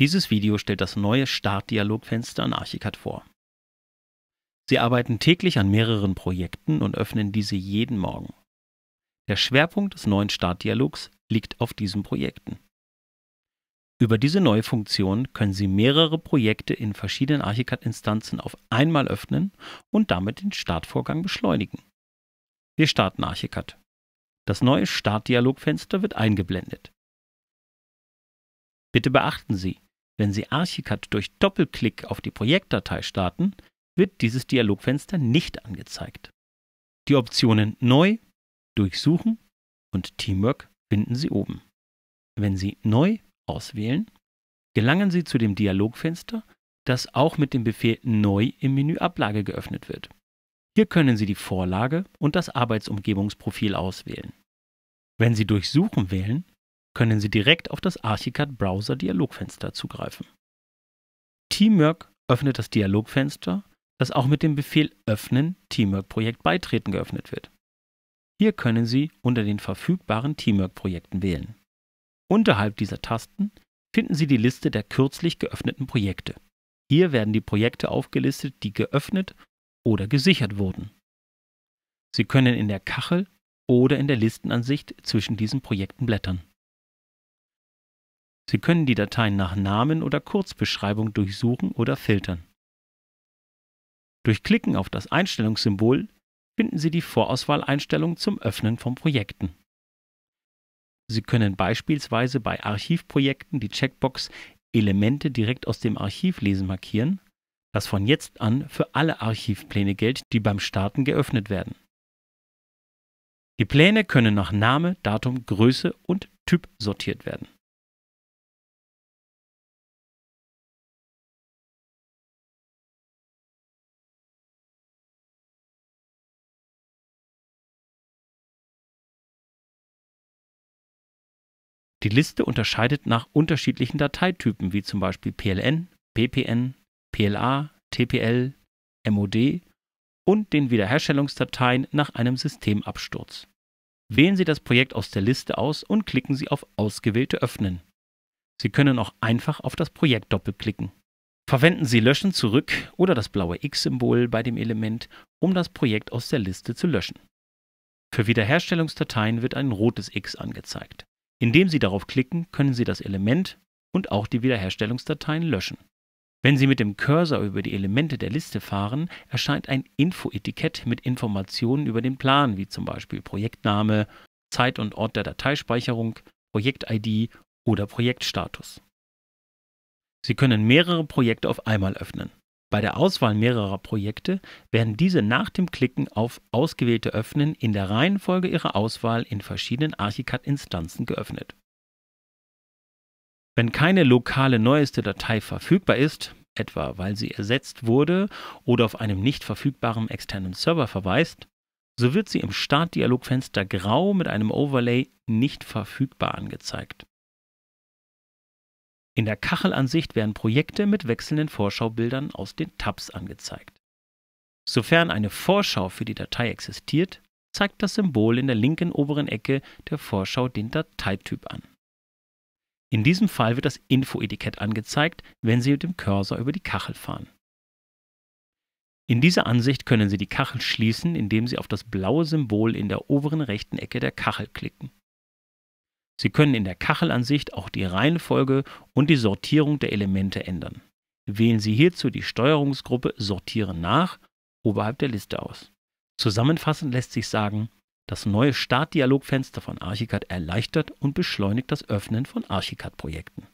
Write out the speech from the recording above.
Dieses Video stellt das neue Startdialogfenster in Archicad vor. Sie arbeiten täglich an mehreren Projekten und öffnen diese jeden Morgen. Der Schwerpunkt des neuen Startdialogs liegt auf diesen Projekten. Über diese neue Funktion können Sie mehrere Projekte in verschiedenen Archicad-Instanzen auf einmal öffnen und damit den Startvorgang beschleunigen. Wir starten Archicad. Das neue Startdialogfenster wird eingeblendet. Bitte beachten Sie, wenn Sie Archicad durch Doppelklick auf die Projektdatei starten, wird dieses Dialogfenster nicht angezeigt. Die Optionen Neu, Durchsuchen und Teamwork finden Sie oben. Wenn Sie Neu auswählen, gelangen Sie zu dem Dialogfenster, das auch mit dem Befehl Neu im Menü Ablage geöffnet wird. Hier können Sie die Vorlage und das Arbeitsumgebungsprofil auswählen. Wenn Sie Durchsuchen wählen, können Sie direkt auf das Archicad Browser Dialogfenster zugreifen. Teamwork öffnet das Dialogfenster, das auch mit dem Befehl Öffnen Teamwork-Projekt beitreten geöffnet wird. Hier können Sie unter den verfügbaren Teamwork-Projekten wählen. Unterhalb dieser Tasten finden Sie die Liste der kürzlich geöffneten Projekte. Hier werden die Projekte aufgelistet, die geöffnet oder gesichert wurden. Sie können in der Kachel oder in der Listenansicht zwischen diesen Projekten blättern. Sie können die Dateien nach Namen oder Kurzbeschreibung durchsuchen oder filtern. Durch Klicken auf das Einstellungssymbol finden Sie die Vorauswahleinstellungen zum Öffnen von Projekten. Sie können beispielsweise bei Archivprojekten die Checkbox Elemente direkt aus dem Archiv lesen markieren, das von jetzt an für alle Archivpläne gilt, die beim Starten geöffnet werden. Die Pläne können nach Name, Datum, Größe und Typ sortiert werden. Die Liste unterscheidet nach unterschiedlichen Dateitypen wie zum Beispiel PLN, PPN, PLA, TPL, MOD und den Wiederherstellungsdateien nach einem Systemabsturz. Wählen Sie das Projekt aus der Liste aus und klicken Sie auf Ausgewählte öffnen. Sie können auch einfach auf das Projekt doppelklicken. Verwenden Sie Löschen zurück oder das blaue X-Symbol bei dem Element, um das Projekt aus der Liste zu löschen. Für Wiederherstellungsdateien wird ein rotes X angezeigt. Indem Sie darauf klicken, können Sie das Element und auch die Wiederherstellungsdateien löschen. Wenn Sie mit dem Cursor über die Elemente der Liste fahren, erscheint ein Info-Etikett mit Informationen über den Plan, wie zum Beispiel Projektname, Zeit und Ort der Dateispeicherung, Projekt-ID oder Projektstatus. Sie können mehrere Projekte auf einmal öffnen. Bei der Auswahl mehrerer Projekte werden diese nach dem Klicken auf Ausgewählte öffnen in der Reihenfolge ihrer Auswahl in verschiedenen Archicad-Instanzen geöffnet. Wenn keine lokale neueste Datei verfügbar ist, etwa weil sie ersetzt wurde oder auf einem nicht verfügbaren externen Server verweist, so wird sie im Startdialogfenster grau mit einem Overlay nicht verfügbar angezeigt. In der Kachelansicht werden Projekte mit wechselnden Vorschaubildern aus den Tabs angezeigt. Sofern eine Vorschau für die Datei existiert, zeigt das Symbol in der linken oberen Ecke der Vorschau den Dateityp an. In diesem Fall wird das Info-Etikett angezeigt, wenn Sie mit dem Cursor über die Kachel fahren. In dieser Ansicht können Sie die Kachel schließen, indem Sie auf das blaue Symbol in der oberen rechten Ecke der Kachel klicken. Sie können in der Kachelansicht auch die Reihenfolge und die Sortierung der Elemente ändern. Wählen Sie hierzu die Steuerungsgruppe Sortieren nach oberhalb der Liste aus. Zusammenfassend lässt sich sagen, das neue Startdialogfenster von Archicad erleichtert und beschleunigt das Öffnen von Archicad-Projekten.